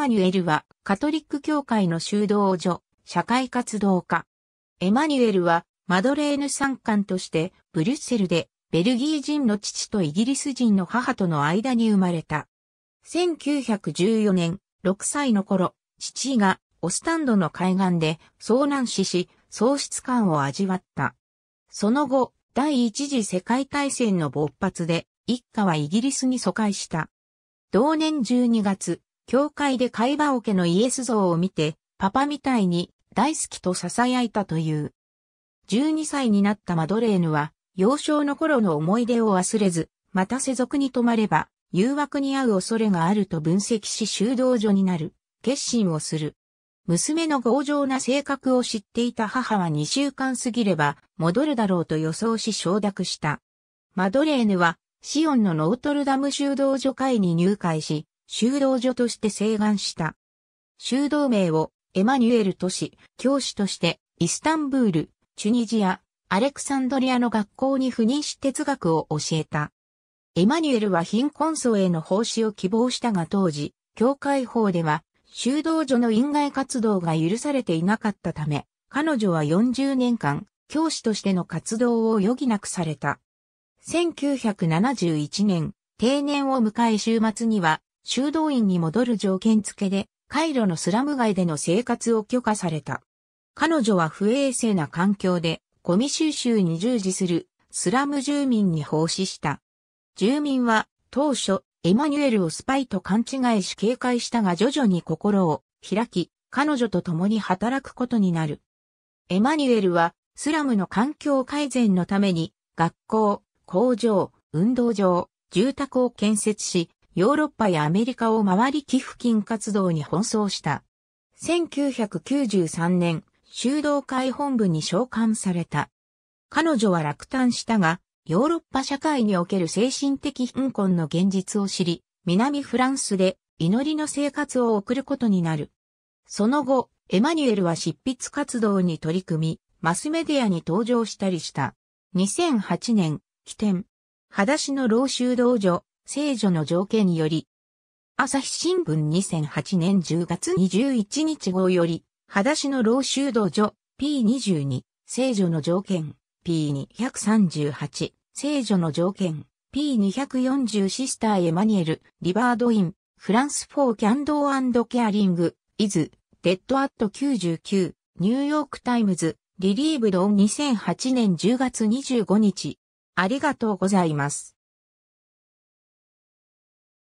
マニュエルはカトリック教会の修道女、社会活動家。エマニュエルはマドレーヌ参観としてブリュッセルでベルギー人の父とイギリス人の母との間に生まれた。1914年、6歳の頃、父がオスタンドの海岸で遭難死し、喪失感を味わった。その後、第一次世界大戦の勃発で、一家はイギリスに疎開した。同年12月、教会で海馬桶のイエス像を見て、パパみたいに大好きと囁いたという。12歳になったマドレーヌは、幼少の頃の思い出を忘れず、また世俗に泊まれば、誘惑に遭う恐れがあると分析し修道女になる、決心をする。娘の強情な性格を知っていた母は2週間過ぎれば戻るだろうと予想し承諾した。マドレーヌはシオンのノートルダム修道女会に入会し、修道女として請願した。修道名をエマニュエル都市、教師としてイスタンブール、チュニジア、アレクサンドリアの学校に赴任し哲学を教えた。エマニュエルは貧困層への奉仕を希望したが当時、教会法では修道女の院外活動が許されていなかったため、彼女は40年間、教師としての活動を余儀なくされた。1971年、定年を迎え週末には、修道院に戻る条件付けで、カイロのスラム街での生活を許可された。彼女は不衛生な環境で、ゴミ収集に従事するスラム住民に奉仕した。住民は当初、エマニュエルをスパイと勘違いし警戒したが徐々に心を開き、彼女と共に働くことになる。エマニュエルはスラムの環境改善のために学校、工場、運動場、住宅を建設し、ヨーロッパやアメリカを回り寄付金活動に奔走した。1993年、修道会本部に召喚された。彼女は落胆したが、ヨーロッパ社会における精神的貧困の現実を知り、南フランスで祈りの生活を送ることになる。その後、エマニュエルは執筆活動に取り組み、マスメディアに登場したりした。2008年、起点。裸足の老修道女、聖女の条件により、朝日新聞2008年10月21日号より、裸足の老修道女 P22、聖女の条件 P238、聖女の条件 P240 シスターエマニュエル、リバードイン、フランスフォーキャンドーケアリング、イズ、デッドアット99、ニューヨークタイムズ、リリーブドン2008年10月25日。ありがとうございます。